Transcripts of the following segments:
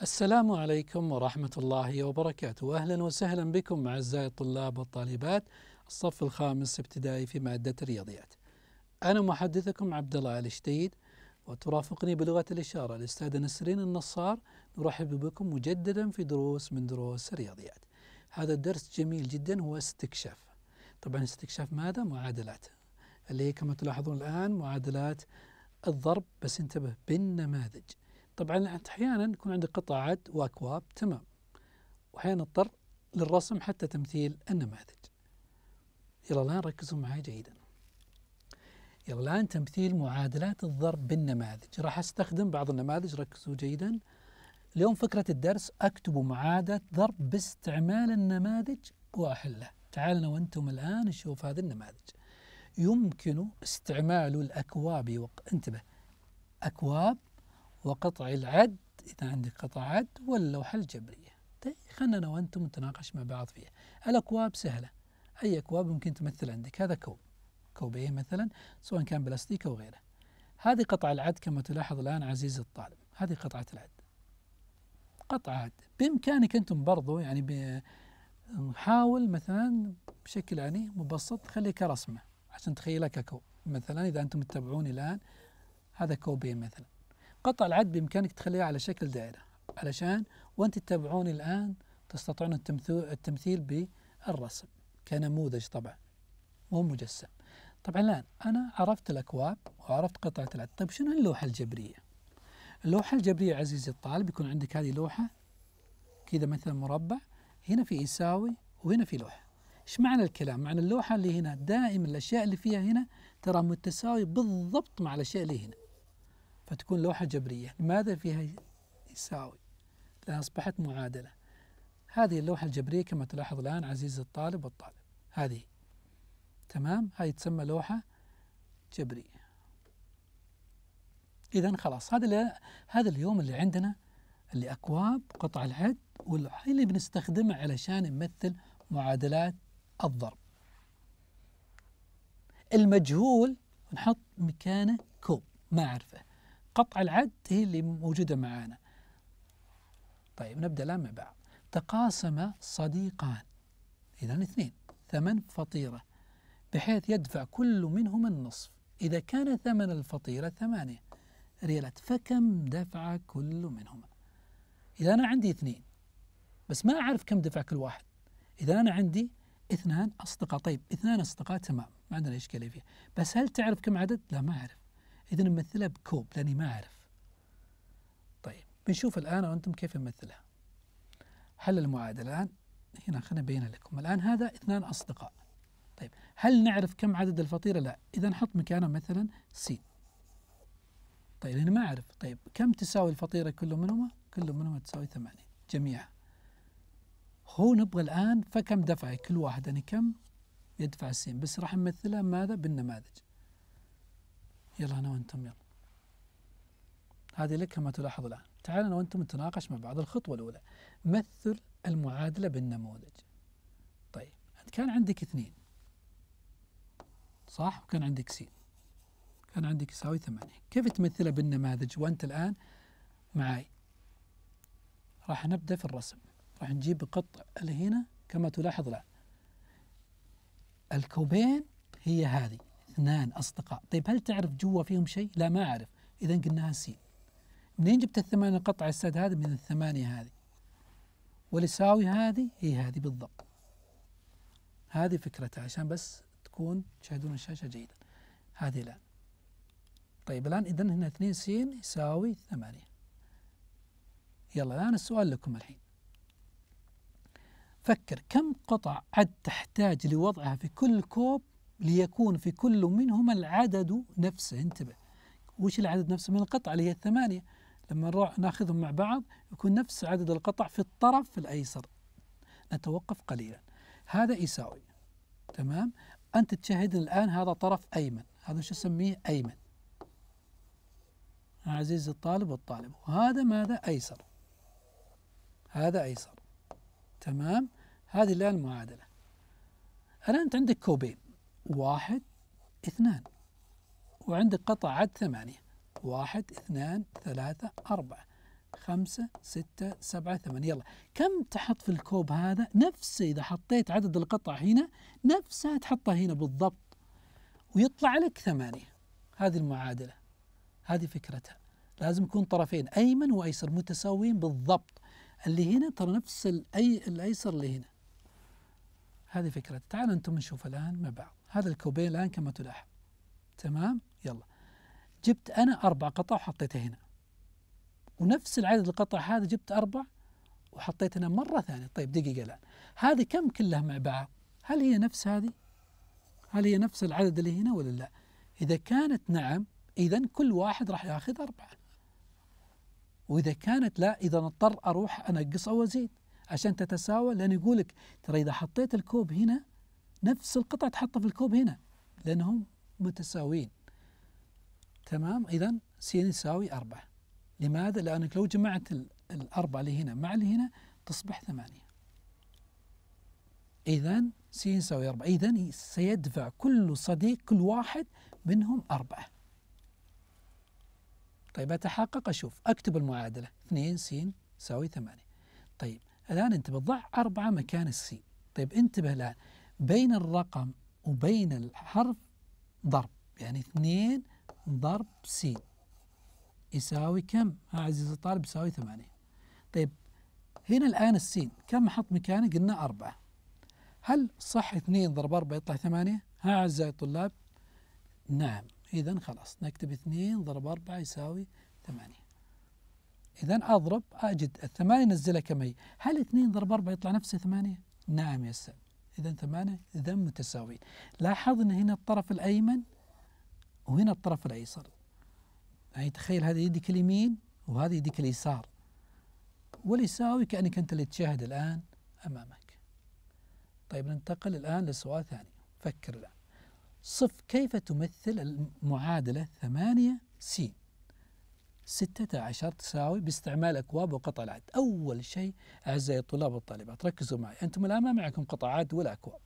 السلام عليكم ورحمة الله وبركاته أهلا وسهلا بكم أعزائي الطلاب والطالبات الصف الخامس ابتدائي في مادة الرياضيات أنا محدثكم عبد الله الشديد وترافقني بلغة الإشارة الأستاذة نسرين النصار نرحب بكم مجددا في دروس من دروس الرياضيات هذا الدرس جميل جدا هو استكشاف طبعا استكشاف ماذا؟ معادلات اللي هي كما تلاحظون الآن معادلات الضرب بس انتبه بالنماذج طبعا احيانا يكون عندك قطعات واكواب تمام واحيانا اضطر للرسم حتى تمثيل النماذج يلا الان ركزوا معي جيدا يلا الان تمثيل معادلات الضرب بالنماذج راح استخدم بعض النماذج ركزوا جيدا اليوم فكرة الدرس أكتب معادلة ضرب باستعمال النماذج وأحله تعالوا وأنتم الآن نشوف هذه النماذج يمكن استعمال الأكواب وق... انتبه أكواب وقطع العد إذا عندك قطع عد واللوحة الجبرية طيب خلنا أنا وأنتم نتناقش مع بعض فيها الأكواب سهلة أي أكواب ممكن تمثل عندك هذا كوب كوبين إيه مثلا سواء كان بلاستيك أو غيره هذه قطع العد كما تلاحظ الآن عزيزي الطالب هذه قطعة العد قطعة عد بإمكانك أنتم برضو يعني حاول مثلا بشكل يعني مبسط خليك كرسمة عشان تخيلها ككوب مثلا إذا أنتم تتابعوني الآن هذا كوبين إيه مثلا قطع العد بإمكانك تخليها على شكل دائرة علشان وأنت تتابعون الآن تستطيعون التمثيل بالرسم كنموذج طبعا مو مجسم طبعا الآن أنا عرفت الأكواب وعرفت قطعة العد طيب شنو اللوحة الجبرية اللوحة الجبرية عزيزي الطالب يكون عندك هذه لوحة كذا مثلا مربع هنا في يساوي وهنا في لوحة ايش معنى الكلام؟ معنى اللوحة اللي هنا دائما الأشياء اللي فيها هنا ترى متساوية بالضبط مع الأشياء اللي هنا فتكون لوحة جبرية لماذا فيها يساوي لأن أصبحت معادلة هذه اللوحة الجبرية كما تلاحظ الآن عزيز الطالب والطالب هذه تمام هذه تسمى لوحة جبرية إذا خلاص هذا اللي هذا اليوم اللي عندنا اللي أكواب قطع العد والحين اللي بنستخدمه علشان نمثل معادلات الضرب المجهول نحط مكانه كوب ما أعرفه قطع العد هي اللي موجودة معانا طيب نبدأ الآن مع بعض تقاسم صديقان إذا اثنين ثمن فطيرة بحيث يدفع كل منهما النصف إذا كان ثمن الفطيرة ثمانية ريالات فكم دفع كل منهما إذا أنا عندي اثنين بس ما أعرف كم دفع كل واحد إذا أنا عندي اثنان أصدقاء طيب اثنان أصدقاء تمام ما عندنا إشكالية فيها بس هل تعرف كم عدد؟ لا ما أعرف إذا نمثلها بكوب لأني ما أعرف طيب بنشوف الآن وأنتم كيف نمثلها حل المعادلة الآن هنا خلينا نبينها لكم الآن هذا اثنان أصدقاء طيب هل نعرف كم عدد الفطيرة؟ لا إذا نحط مكانه مثلا س طيب أنا ما أعرف طيب كم تساوي الفطيرة كل منهما؟ كل منهما تساوي ثمانية جميعا هو نبغى الآن فكم دفع كل واحد يعني كم يدفع السين بس راح نمثلها ماذا بالنماذج يلا أنا وأنتم يلا هذه لك كما تلاحظ الآن تعال أنا وأنتم نتناقش مع بعض الخطوة الأولى مثل المعادلة بالنموذج طيب أنت كان عندك اثنين صح وكان عندك س كان عندك يساوي ثمانية كيف تمثلها بالنماذج وأنت الآن معي راح نبدأ في الرسم راح نجيب القطع اللي هنا كما تلاحظ الآن الكوبين هي هذه اثنان أصدقاء طيب هل تعرف جوا فيهم شيء؟ لا ما أعرف إذا قلناها سين منين جبت الثمانية قطع السد هذا من الثمانية هذه واليساوي هذه هي هذه بالضبط هذه فكرتها عشان بس تكون تشاهدون الشاشة جيدا هذه الآن طيب الآن إذا هنا 2 س يساوي 8 يلا الآن السؤال لكم الحين فكر كم قطع عد تحتاج لوضعها في كل كوب ليكون في كل منهما العدد نفسه انتبه وش العدد نفسه من القطع اللي هي الثمانية لما نروح ناخذهم مع بعض يكون نفس عدد القطع في الطرف الأيسر نتوقف قليلا هذا يساوي تمام أنت تشاهد الآن هذا طرف أيمن هذا شو أسميه أيمن عزيز الطالب والطالب وهذا ماذا أيسر هذا أيسر تمام هذه الآن معادلة الآن أنت عندك كوبين واحد اثنان وعندك عد ثمانية واحد اثنان ثلاثة أربعة خمسة ستة سبعة ثمانية يلا كم تحط في الكوب هذا نفسه إذا حطيت عدد القطع هنا نفسها تحطها هنا بالضبط ويطلع لك ثمانية هذه المعادلة هذه فكرتها لازم يكون طرفين أيمن وأيسر متساويين بالضبط اللي هنا ترى نفس الأي الأيسر اللي هنا هذه فكرة تعال أنتم نشوف الآن مع بعض هذا الكوبين الآن كما تلاحظ تمام يلا جبت أنا أربع قطع وحطيتها هنا ونفس العدد القطع هذا جبت أربع وحطيت هنا مرة ثانية طيب دقيقة الآن هذه كم كلها مع بعض هل هي نفس هذه هل هي نفس العدد اللي هنا ولا لا إذا كانت نعم إذا كل واحد راح ياخذ أربعة وإذا كانت لا إذا اضطر أروح أنقص أو أزيد عشان تتساوى لأن يقول لك ترى إذا حطيت الكوب هنا نفس القطعة تحطها في الكوب هنا لأنهم متساويين تمام إذا س يساوي أربعة لماذا؟ لأنك لو جمعت الأربعة اللي هنا مع اللي هنا تصبح ثمانية إذا س يساوي أربعة إذا سيدفع كل صديق كل واحد منهم أربعة طيب أتحقق أشوف أكتب المعادلة 2 س يساوي 8 طيب الآن أنت بتضع أربعة مكان السين طيب انتبه الآن بين الرقم وبين الحرف ضرب يعني اثنين ضرب سين يساوي كم؟ عزيزي الطالب يساوي ثمانية طيب هنا الآن السين كم حط مكانه؟ قلنا أربعة هل صح اثنين ضرب أربعة يطلع ثمانية؟ ها أعزائي الطلاب نعم إذا خلاص نكتب اثنين ضرب أربعة يساوي ثمانية إذا أضرب أجد الثمانية نزلها كم هي؟ هل اثنين ضرب أربعة يطلع نفس ثمانية؟ نعم يا سلام إذا ثمانية إذا متساويين لاحظنا هنا الطرف الأيمن وهنا الطرف الأيسر يعني تخيل هذه يدك اليمين وهذه يدك اليسار وليساوي كأنك أنت اللي تشاهد الآن أمامك طيب ننتقل الآن لسؤال ثاني فكر الآن صف كيف تمثل المعادلة ثمانية سين 16 تساوي باستعمال أكواب وقطع العد أول شيء أعزائي الطلاب والطالبات ركزوا معي أنتم الآن ما معكم قطعات ولا أكواب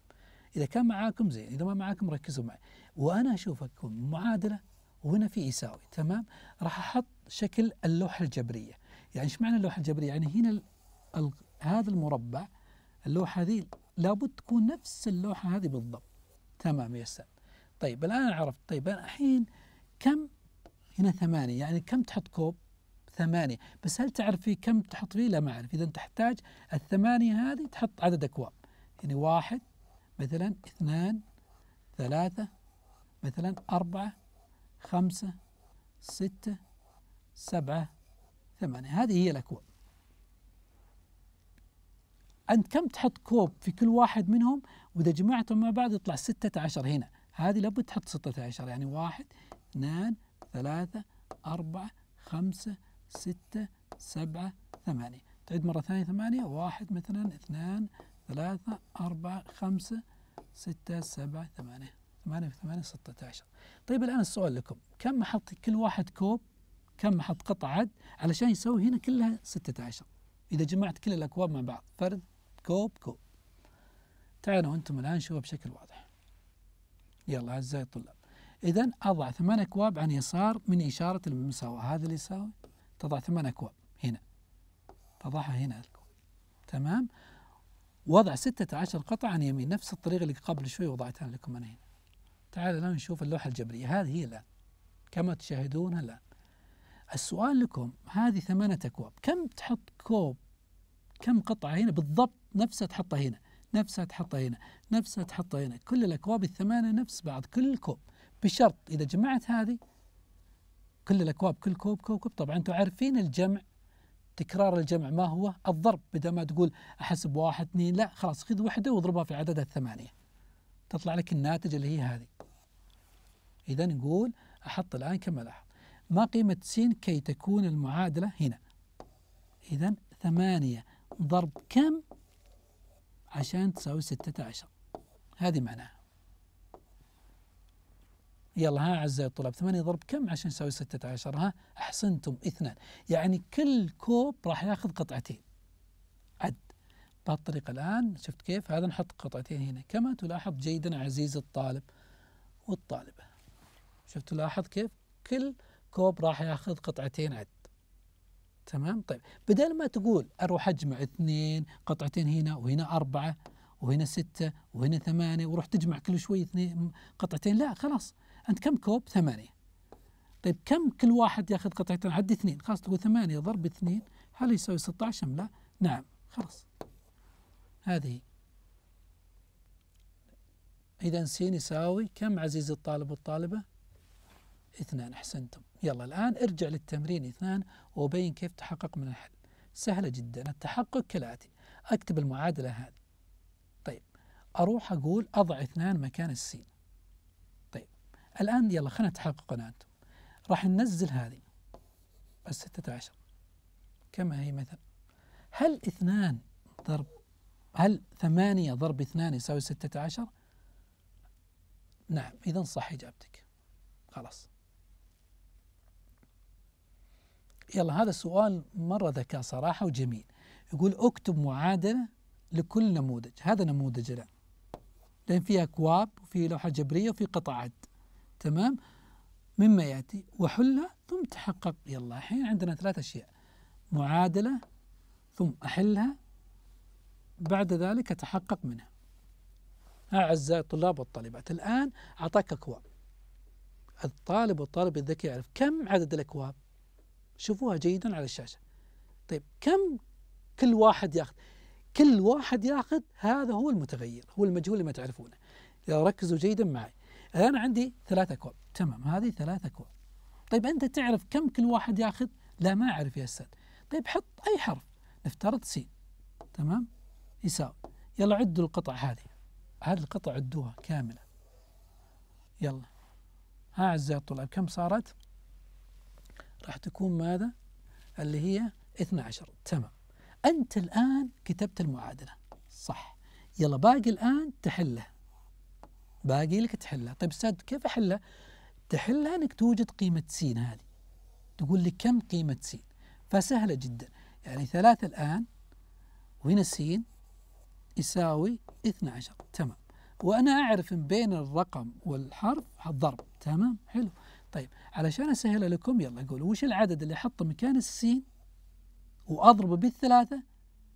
إذا كان معاكم زين إذا ما معاكم ركزوا معي وأنا أشوفكم معادلة وهنا في يساوي تمام راح أحط شكل اللوحة الجبرية يعني ايش معنى اللوحة الجبرية يعني هنا الـ الـ هذا المربع اللوحة هذه لابد تكون نفس اللوحة هذه بالضبط تمام يا سلام طيب الآن عرفت طيب الحين كم هنا ثمانية يعني كم تحط كوب ثمانية بس هل تعرف في كم تحط فيه لا ما أعرف إذا تحتاج الثمانية هذه تحط عدد أكواب يعني واحد مثلا اثنان ثلاثة مثلا أربعة خمسة ستة سبعة ثمانية هذه هي الأكواب أنت كم تحط كوب في كل واحد منهم وإذا جمعتهم مع بعض يطلع ستة عشر هنا هذه لابد تحط ستة عشر يعني واحد اثنان ثلاثة أربعة خمسة ستة سبعة ثمانية تعيد مرة ثانية ثمانية واحد مثلا اثنان ثلاثة أربعة خمسة ستة سبعة ثمانية ثمانية في ثمانية ستة عشر طيب الآن السؤال لكم كم محط كل واحد كوب كم محط قطعة عد علشان يسوي هنا كلها ستة عشر إذا جمعت كل الأكواب مع بعض فرد كوب كوب تعالوا أنتم الآن شوفوا بشكل واضح يلا أعزائي الطلاب إذا أضع ثمان أكواب عن يسار من إشارة المساواة هذا اللي يساوي تضع ثمان أكواب هنا تضعها هنا تمام وضع ستة عشر قطعة عن يمين نفس الطريقة اللي قبل شوي وضعتها لكم أنا هنا تعالوا الآن نشوف اللوحة الجبرية هذه هي الآن كما تشاهدونها الآن السؤال لكم هذه ثمانة أكواب كم تحط كوب كم قطعة هنا بالضبط نفسها تحطها هنا نفسها تحطها هنا نفسها تحطها هنا كل الأكواب الثمانية نفس بعض كل كوب بشرط اذا جمعت هذه كل الاكواب كل كوب كوكب طبعا انتم عارفين الجمع تكرار الجمع ما هو الضرب بدل ما تقول احسب واحد اثنين لا خلاص خذ وحده واضربها في عددها الثمانيه تطلع لك الناتج اللي هي هذه اذا نقول احط الان كما لاحظ ما قيمة س كي تكون المعادلة هنا إذا ثمانية ضرب كم عشان تساوي ستة عشر هذه معناها يلا ها اعزائي الطلاب 8 ضرب كم عشان نساوي 16 ها احسنتم اثنان يعني كل كوب راح ياخذ قطعتين عد بهالطريقه الان شفت كيف هذا نحط قطعتين هنا كما تلاحظ جيدا عزيزي الطالب والطالبه شفت تلاحظ كيف كل كوب راح ياخذ قطعتين عد تمام طيب بدل ما تقول اروح اجمع اثنين قطعتين هنا وهنا اربعه وهنا ستة وهنا ثمانية وروح تجمع كل شوي اثنين قطعتين لا خلاص انت كم كوب؟ ثمانيه. طيب كم كل واحد ياخذ قطعتين؟ عدي اثنين، خلاص تقول ثمانيه ضرب اثنين هل يساوي 16 ام لا؟ نعم، خلاص. هذه اذا س يساوي كم عزيزي الطالب والطالبه؟ اثنان احسنتم. يلا الان ارجع للتمرين اثنان وبين كيف تحقق من الحل. سهله جدا، التحقق كالاتي، اكتب المعادله هذه. طيب اروح اقول اضع اثنان مكان السين. الآن يلا خلينا نتحقق أنا أنتم راح ننزل هذه بس 16 كما هي مثلا هل اثنان ضرب هل ثمانية ضرب اثنان يساوي ستة عشر نعم إذا صح إجابتك خلاص يلا هذا السؤال مرة ذكاء صراحة وجميل يقول اكتب معادلة لكل نموذج هذا نموذج الآن لأن فيه أكواب وفيه لوحة جبرية وفيه قطع عد تمام مما يأتي وحلها ثم تحقق يلا الحين عندنا ثلاث أشياء معادلة ثم أحلها بعد ذلك أتحقق منها أعزائي الطلاب والطالبات الآن أعطاك أكواب الطالب والطالب الذكي يعرف كم عدد الأكواب شوفوها جيدا على الشاشة طيب كم كل واحد ياخذ كل واحد ياخذ هذا هو المتغير هو المجهول اللي ما تعرفونه إذا ركزوا جيدا معي انا عندي ثلاثة اكواب تمام هذه ثلاثة اكواب طيب انت تعرف كم كل واحد ياخذ لا ما اعرف يا استاذ طيب حط اي حرف نفترض سين تمام يساوي يلا عدوا القطع هذه هذه القطع عدوها كامله يلا ها اعزائي الطلاب كم صارت راح تكون ماذا اللي هي 12 تمام انت الان كتبت المعادله صح يلا باقي الان تحله باقي لك تحله طيب استاذ كيف احله تحلها انك توجد قيمه سين هذه تقول لي كم قيمه سين فسهله جدا يعني ثلاثة الآن وهنا سين يساوي 12 تمام وأنا أعرف بين الرقم والحرف الضرب تمام حلو طيب علشان أسهل لكم يلا أقول وش العدد اللي أحطه مكان السين وأضربه بالثلاثة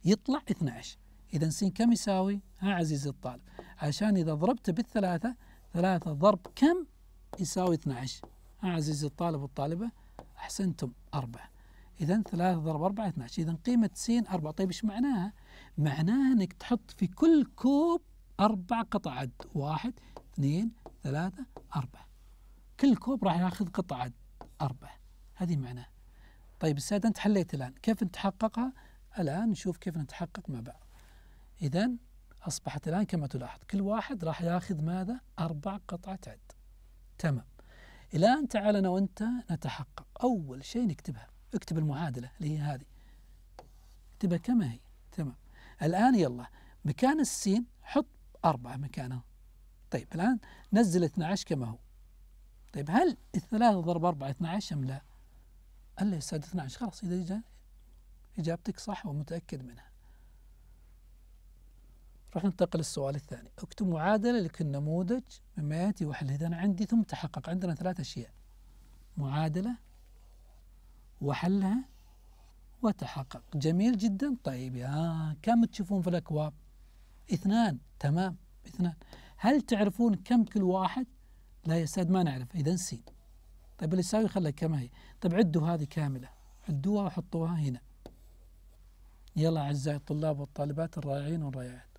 يطلع 12 إذا سين كم يساوي؟ ها عزيزي الطالب عشان إذا ضربت بالثلاثة ثلاثة ضرب كم يساوي 12 ها عزيزي الطالب والطالبة أحسنتم أربعة إذا ثلاثة ضرب أربعة 12 إذا قيمة س أربعة طيب إيش معناها؟ معناها أنك تحط في كل كوب أربع قطع عد واحد اثنين ثلاثة أربعة كل كوب راح ياخذ قطع عد أربعة هذه معناها طيب السادة أنت حليت الآن كيف نتحققها؟ الآن نشوف كيف نتحقق مع بعض إذا أصبحت الآن كما تلاحظ كل واحد راح ياخذ ماذا؟ أربع قطعة عد تمام الآن تعال أنا وأنت نتحقق أول شيء نكتبها اكتب المعادلة اللي هي هذه اكتبها كما هي تمام الآن يلا مكان السين حط أربعة مكانها طيب الآن نزل 12 كما هو طيب هل الثلاثة ضرب أربعة 12 أم لا؟ ألا يساعد 12 خلاص إذا إجابتك صح ومتأكد منها راح ننتقل للسؤال الثاني اكتب معادلة لكل نموذج مما يأتي وحله إذا عندي ثم تحقق عندنا ثلاث أشياء معادلة وحلها وتحقق جميل جدا طيب يا كم تشوفون في الأكواب اثنان تمام اثنان هل تعرفون كم كل واحد لا يا ساد ما نعرف إذا سين طيب اللي يساوي خلها كما هي طيب عدوا هذه كاملة عدوها وحطوها هنا يلا أعزائي الطلاب والطالبات الرائعين والرائعات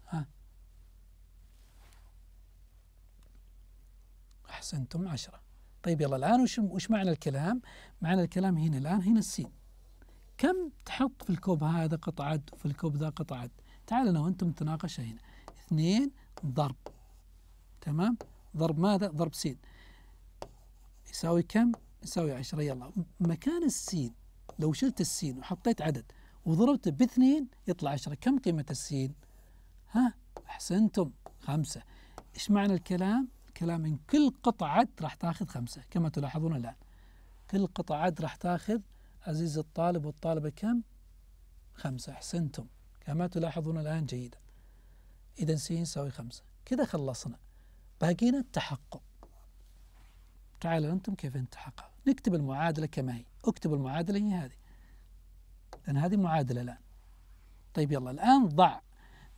أحسنتم عشرة طيب يلا الآن وش, وش معنى الكلام معنى الكلام هنا الآن هنا السين كم تحط في الكوب هذا قطعة وفي الكوب ذا قطعة تعال أنا وأنتم نتناقش هنا اثنين ضرب تمام ضرب ماذا ضرب سين يساوي كم يساوي عشرة يلا مكان السين لو شلت السين وحطيت عدد وضربته باثنين يطلع عشرة كم قيمة السين ها أحسنتم خمسة إيش معنى الكلام الكلام ان كل قطعه راح تاخذ خمسه كما تلاحظون الان كل قطعه راح تاخذ عزيز الطالب والطالبه كم؟ خمسه احسنتم كما تلاحظون الان جيدا اذا سي يساوي خمسه كذا خلصنا باقينا التحقق تعالوا انتم كيف نتحقق نكتب المعادله كما هي اكتب المعادله هي هذه لان هذه معادله الان طيب يلا الان ضع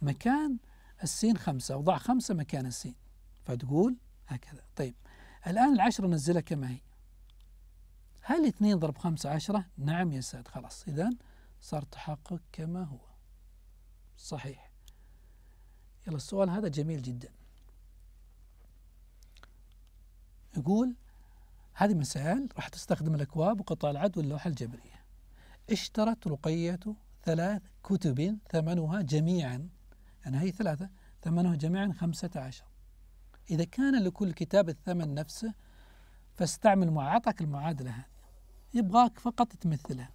مكان السين خمسة وضع خمسة مكان السين فتقول هكذا طيب الآن العشرة نزلها كما هي هل 2 ضرب 5 10 نعم يا سيد خلاص إذا صار تحقق كما هو صحيح يلا السؤال هذا جميل جدا يقول هذه مسائل راح تستخدم الأكواب وقطع العد واللوحة الجبرية اشترت رقية ثلاث كتب ثمنها جميعا يعني هي ثلاثة ثمنها جميعا خمسة عشر إذا كان لكل كتاب الثمن نفسه فاستعمل معاطك المعادلة هذه يبغاك فقط تمثلها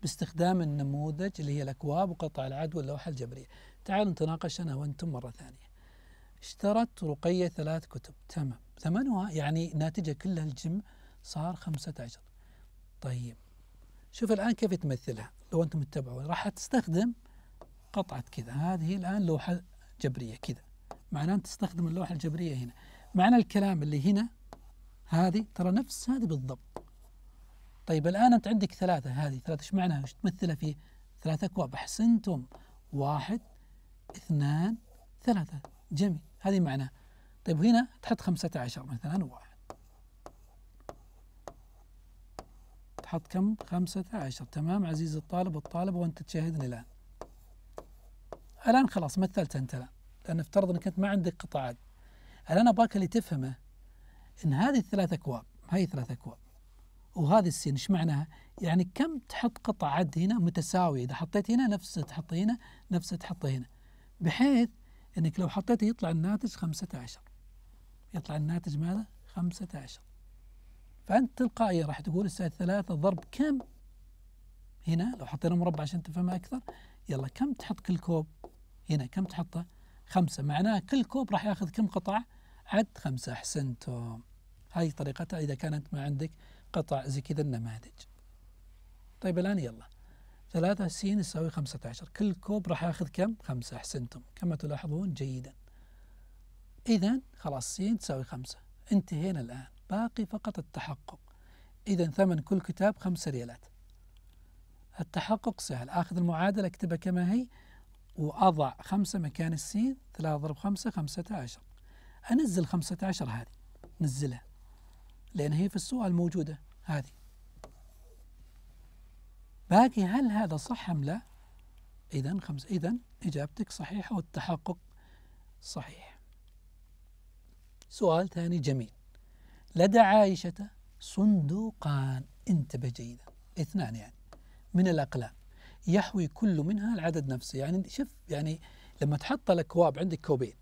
باستخدام النموذج اللي هي الأكواب وقطع العدوى واللوحة الجبرية تعالوا نتناقش أنا وأنتم مرة ثانية اشترت رقية ثلاث كتب تمام ثمنها يعني ناتجة كلها الجمع صار خمسة عشر طيب شوف الآن كيف تمثلها لو أنتم تتبعوا راح تستخدم قطعة كذا هذه الآن لوحة جبرية كذا معناه أنت تستخدم اللوحة الجبرية هنا معنى الكلام اللي هنا هذه ترى نفس هذه بالضبط طيب الآن أنت عندك ثلاثة هذه ثلاثة إيش معناها إيش تمثلها في ثلاثة أكواب أحسنتم واحد اثنان ثلاثة جميل هذه معناها طيب هنا تحط خمسة عشر مثلا واحد تحط كم خمسة عشر تمام عزيزي الطالب والطالب وأنت تشاهدني الآن الآن خلاص مثلت أنت الآن أنا افترض أنك أنت ما عندك قطاعات الآن أبغاك اللي تفهمه أن هذه الثلاث أكواب هاي ثلاث أكواب وهذه السين ايش معناها؟ يعني كم تحط قطع عد هنا متساويه اذا حطيت هنا نفس تحط هنا نفس تحط هنا بحيث انك لو حطيته يطلع الناتج 15 يطلع الناتج ماذا؟ 15 فانت تلقائيا راح تقول الساعة ثلاثة ضرب كم؟ هنا لو حطينا مربع عشان تفهمها اكثر يلا كم تحط كل كوب؟ هنا كم تحطه؟ خمسة معناه كل كوب راح ياخذ كم قطعة عد خمسة أحسنتم هذه طريقتها إذا كانت ما عندك قطع زي كذا النماذج طيب الآن يلا ثلاثة س يساوي خمسة عشر كل كوب راح ياخذ كم خمسة أحسنتم كما تلاحظون جيدا إذا خلاص س تساوي خمسة انتهينا الآن باقي فقط التحقق إذا ثمن كل كتاب خمسة ريالات التحقق سهل آخذ المعادلة أكتبها كما هي وأضع خمسة مكان السين 3 ضرب 5 15 أنزل 15 هذه نزلها لأن هي في السؤال موجودة هذه باقي هل هذا صح أم لا؟ إذا خمس إذا إجابتك صحيحة والتحقق صحيح سؤال ثاني جميل لدى عائشة صندوقان انتبه جيدا اثنان يعني من الأقلام يحوي كل منها العدد نفسه يعني شف يعني لما تحط الاكواب عندك كوبين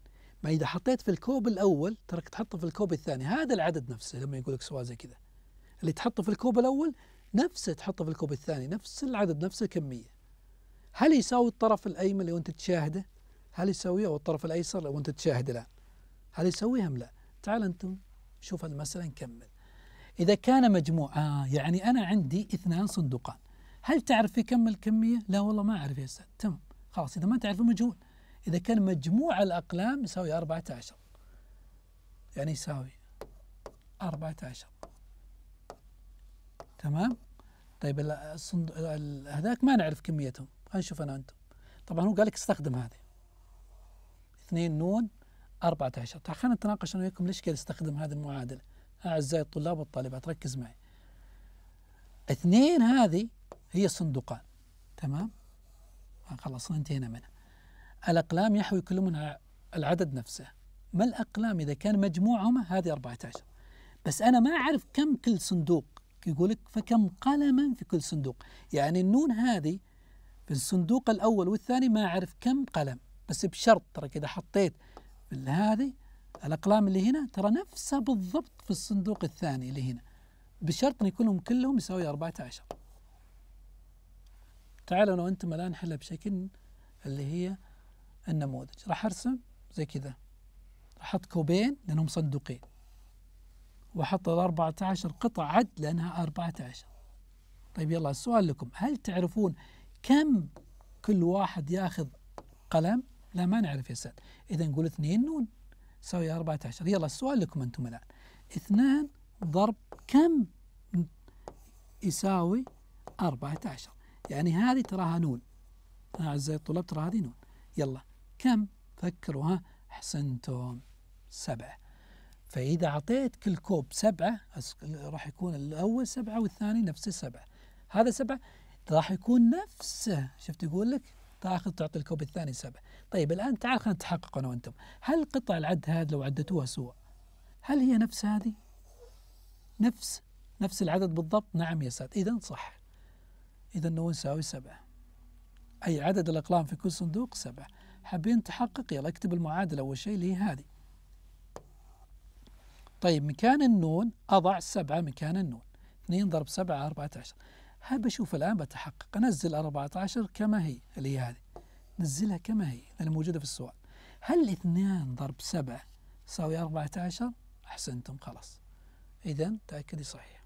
ما اذا حطيت في الكوب الاول ترك تحطه في الكوب الثاني هذا العدد نفسه لما يقول لك سؤال زي كذا اللي تحطه في الكوب الاول نفسه تحطه في الكوب الثاني نفس العدد نفس الكميه هل يساوي الطرف الايمن اللي انت تشاهده هل يساويه او الطرف الايسر لو انت تشاهده الان هل يسويهم ام لا تعال انتم شوف المساله نكمل اذا كان مجموع آه يعني انا عندي اثنان صندوقان هل تعرف في كم الكميه لا والله ما اعرف يا استاذ تمام خلاص اذا ما تعرف مجهول إذا كان مجموع الأقلام يساوي 14 يعني يساوي 14 تمام طيب الصندوق هذاك ما نعرف كميتهم خلينا نشوف أنا وأنتم طبعا هو قال لك استخدم هذه 2 نون 14 طيب خلينا نتناقش أنا وياكم ليش قال استخدم هذه المعادلة أعزائي الطلاب والطالبات ركز معي اثنين هذه هي الصندوقان تمام آه، خلاص انتهينا منها الأقلام يحوي كل منها العدد نفسه ما الأقلام إذا كان مجموعهم هذه 14 بس أنا ما أعرف كم كل صندوق يقول لك فكم قلما في كل صندوق يعني النون هذه في الصندوق الأول والثاني ما أعرف كم قلم بس بشرط ترى كذا حطيت هذه الأقلام اللي هنا ترى نفسها بالضبط في الصندوق الثاني اللي هنا بشرط أن يكونهم كلهم يساوي 14 تعالوا لو أنتم الآن نحلها بشكل اللي هي النموذج راح ارسم زي كذا احط كوبين لانهم صندوقين واحط ال 14 قطعة عد لانها 14 طيب يلا السؤال لكم هل تعرفون كم كل واحد ياخذ قلم؟ لا ما نعرف يا سعد اذا نقول 2 نون تساوي 14 يلا السؤال لكم انتم الان 2 ضرب كم يساوي 14 يعني هذه تراها نون أعزائي الطلاب ترى هذه نون يلا كم فكروا ها أحسنتم سبعة فإذا أعطيت كل كوب سبعة راح يكون الأول سبعة والثاني نفسه سبعة هذا سبعة راح يكون نفسه شفت يقول لك تاخذ تعطي الكوب الثاني سبعة طيب الآن تعال خلينا نتحقق أنا وأنتم هل قطع العد هذه لو عدتوها سوء هل هي نفس هذه نفس نفس العدد بالضبط نعم يا ساتر إذا صح إذا نساوي سبعة أي عدد الأقلام في كل صندوق سبعة حابين تحقق يلا اكتب المعادلة أول شيء اللي هي هذه طيب مكان النون أضع سبعة مكان النون 2 ضرب 7 14 حاب اشوف الآن بتحقق أنزل 14 كما هي اللي هي هذه نزلها كما هي لأن موجودة في السؤال هل 2 ضرب 7 يساوي 14 أحسنتم خلاص إذا تأكدي صحيح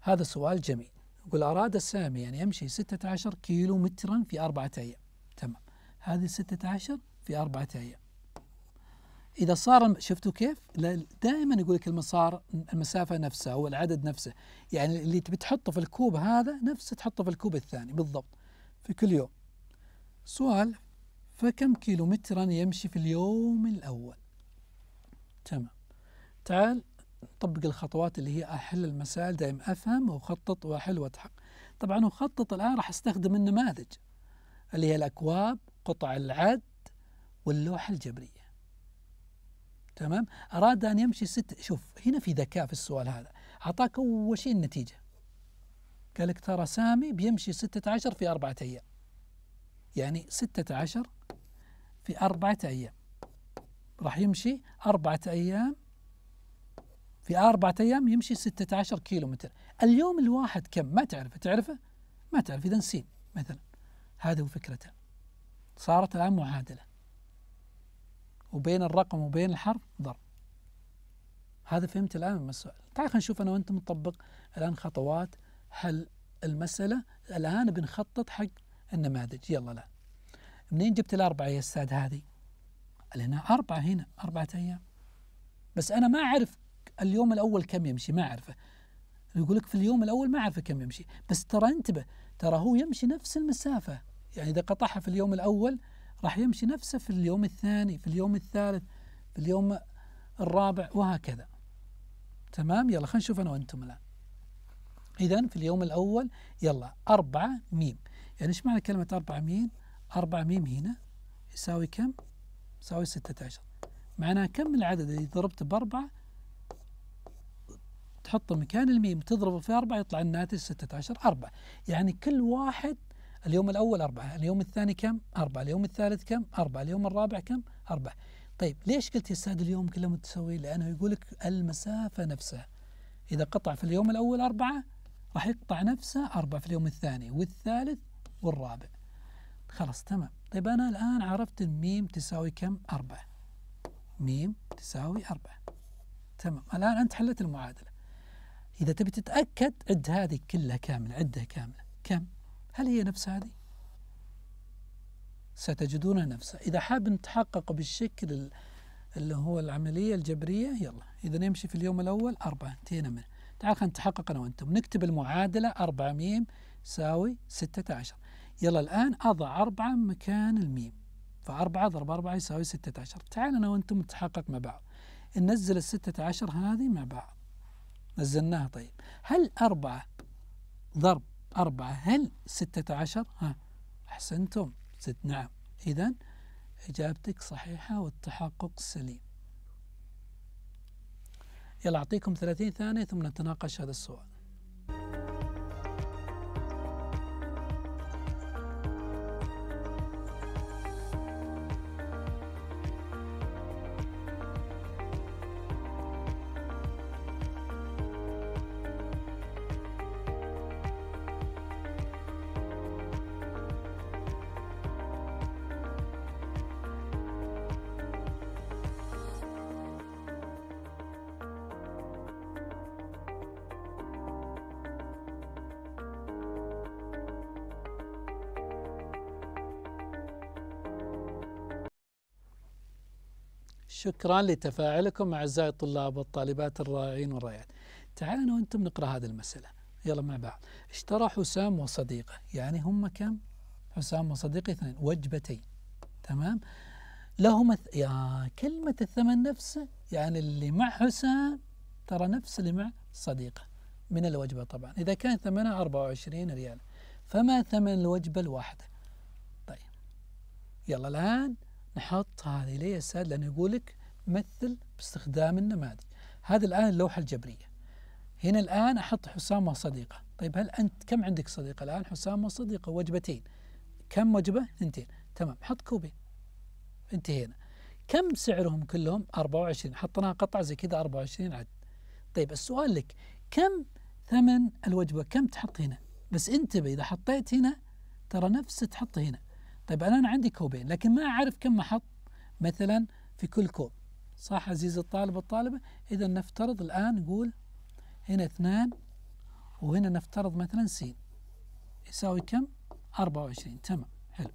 هذا سؤال جميل يقول أراد السامي أن يمشي 16 كيلو مترا في أربعة أيام تمام هذه 16 في أربعة أيام إذا صار شفتوا كيف؟ دائما يقول لك المسار المسافة نفسها أو العدد نفسه يعني اللي تبي تحطه في الكوب هذا نفسه تحطه في الكوب الثاني بالضبط في كل يوم سؤال فكم كيلو مترا يمشي في اليوم الأول؟ تمام تعال طبق الخطوات اللي هي أحل المسائل دائما أفهم وأخطط وأحل وأتحقق طبعا أخطط الآن راح أستخدم النماذج اللي هي الأكواب قطع العد واللوحة الجبرية تمام أراد أن يمشي ست شوف هنا في ذكاء في السؤال هذا أعطاك أول شيء النتيجة قال لك ترى سامي بيمشي 16 في أربعة أيام يعني 16 في أربعة أيام راح يمشي أربعة أيام في أربعة أيام يمشي 16 كيلو متر اليوم الواحد كم ما تعرفه تعرفه ما تعرف إذا سين مثلا هذه هو فكرته صارت الآن معادلة وبين الرقم وبين الحرف ضرب هذا فهمت الآن المسألة تعال خلينا نشوف أنا وأنت مطبق الآن خطوات حل المسألة الآن بنخطط حق النماذج يلا لا منين جبت الأربعة يا أستاذ هذه؟ لأنها أربعة هنا أربعة أيام بس أنا ما أعرف اليوم الاول كم يمشي ما اعرفه يقول لك في اليوم الاول ما اعرفه كم يمشي بس ترى انتبه ترى هو يمشي نفس المسافه يعني اذا قطعها في اليوم الاول راح يمشي نفسه في اليوم الثاني في اليوم الثالث في اليوم الرابع وهكذا تمام يلا خلينا نشوف انا وانتم الان اذا في اليوم الاول يلا أربعة ميم يعني ايش معنى كلمه أربعة ميم أربعة ميم هنا يساوي كم يساوي 16 معناها كم العدد اللي ضربته بأربعة تحط مكان الميم تضربه في أربعة يطلع الناتج 16 أربعة يعني كل واحد اليوم الأول أربعة اليوم الثاني كم أربعة اليوم الثالث كم أربعة اليوم الرابع كم أربعة طيب ليش قلت يا يساد اليوم كله متساوي لأنه يقولك المسافة نفسها إذا قطع في اليوم الأول أربعة راح يقطع نفسه أربعة في اليوم الثاني والثالث والرابع خلاص تمام طيب أنا الآن عرفت الميم تساوي كم أربعة ميم تساوي أربعة تمام الآن أنت حلت المعادلة إذا تبي تتأكد عد هذه كلها كاملة عدها كاملة كم؟ هل هي نفس هذه؟ ستجدونها نفسها إذا حاب نتحقق بالشكل اللي هو العملية الجبرية يلا إذا نمشي في اليوم الأول أربعة انتهينا منه تعال خلينا نتحقق أنا وأنتم نكتب المعادلة 4 ميم ستة 16 يلا الآن أضع 4 مكان الميم فأربعة 4 ضرب 4 يساوي 16 تعال أنا وأنتم نتحقق مع بعض ننزل الستة 16 هذه مع بعض نزلناها طيب هل أربعة ضرب أربعة هل ستة عشر ها أحسنتم ست نعم إذا إجابتك صحيحة والتحقق سليم يلا أعطيكم ثلاثين ثانية ثم نتناقش هذا السؤال شكرا لتفاعلكم أعزائي الطلاب والطالبات الرائعين والرائعات تعالوا أنا وأنتم نقرأ هذه المسألة يلا مع بعض اشترى حسام وصديقه يعني هم كم حسام وصديقه اثنين وجبتين تمام لهما ث... يا كلمة الثمن نفسه يعني اللي مع حسام ترى نفس اللي مع صديقه من الوجبة طبعا إذا كان ثمنها 24 ريال فما ثمن الوجبة الواحدة طيب يلا الآن نحط هذه اليها السائد لأنه يقول لك مثل باستخدام النماذج هذا الآن اللوحة الجبرية هنا الآن أحط حسام وصديقة طيب هل أنت كم عندك صديقة الآن حسام وصديقة وجبتين كم وجبة اثنتين تمام حط كوبين انتهينا كم سعرهم كلهم 24 حطيناها قطعة زي كذا 24 عد طيب السؤال لك كم ثمن الوجبة كم تحط هنا بس انتبه إذا حطيت هنا ترى نفس تحط هنا طيب الآن عندي كوبين لكن ما أعرف كم أحط مثلا في كل كوب صح عزيزي الطالب والطالبة إذا نفترض الآن نقول هنا اثنان وهنا نفترض مثلا س يساوي كم؟ 24 تمام حلو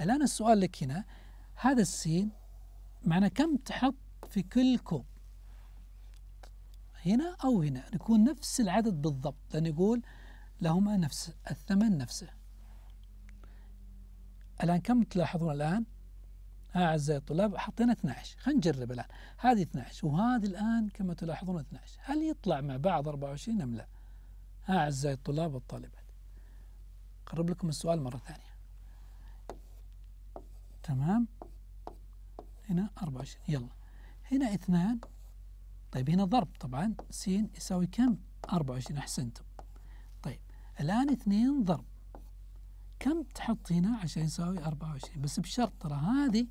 الآن السؤال لك هنا هذا السين معنى كم تحط في كل كوب هنا أو هنا يكون نفس العدد بالضبط لأن لهما نفس الثمن نفسه الآن كم تلاحظون الآن أعزائي الطلاب حطينا 12 خلينا نجرب الآن هذه 12 وهذه الآن كما تلاحظون 12 هل يطلع مع بعض 24 أم لا أعزائي الطلاب والطالبات أقرب لكم السؤال مرة ثانية تمام هنا 24 يلا هنا اثنان طيب هنا ضرب طبعا س يساوي كم 24 أحسنتم طيب الآن اثنين ضرب كم تحط هنا عشان يساوي 24 بس بشرط ترى هذه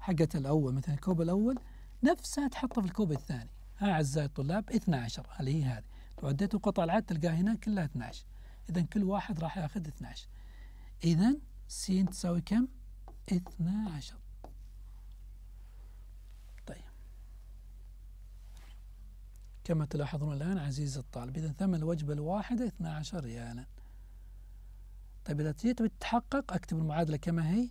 حقت الأول مثلا الكوب الأول نفسها تحطها في الكوب الثاني ها أعزائي الطلاب 12 اللي هي هذه لو عديتوا قطع العاد تلقاها هنا كلها 12 إذا كل واحد راح ياخذ 12 إذا س تساوي كم؟ 12 طيب كما تلاحظون الآن عزيزي الطالب إذا ثمن الوجبة الواحدة 12 ريالا طيب إذا تبي تتحقق أكتب المعادلة كما هي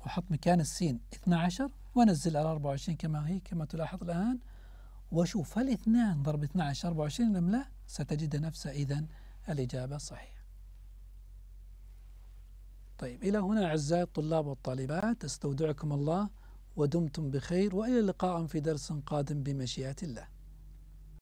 وأحط مكان السين 12 وأنزل على 24 كما هي كما تلاحظ الآن واشوف هل 2 ضرب 12 24 أم لا ستجد نفسها إذا الإجابة صحيحة طيب إلى هنا أعزائي الطلاب والطالبات أستودعكم الله ودمتم بخير وإلى اللقاء في درس قادم بمشيئة الله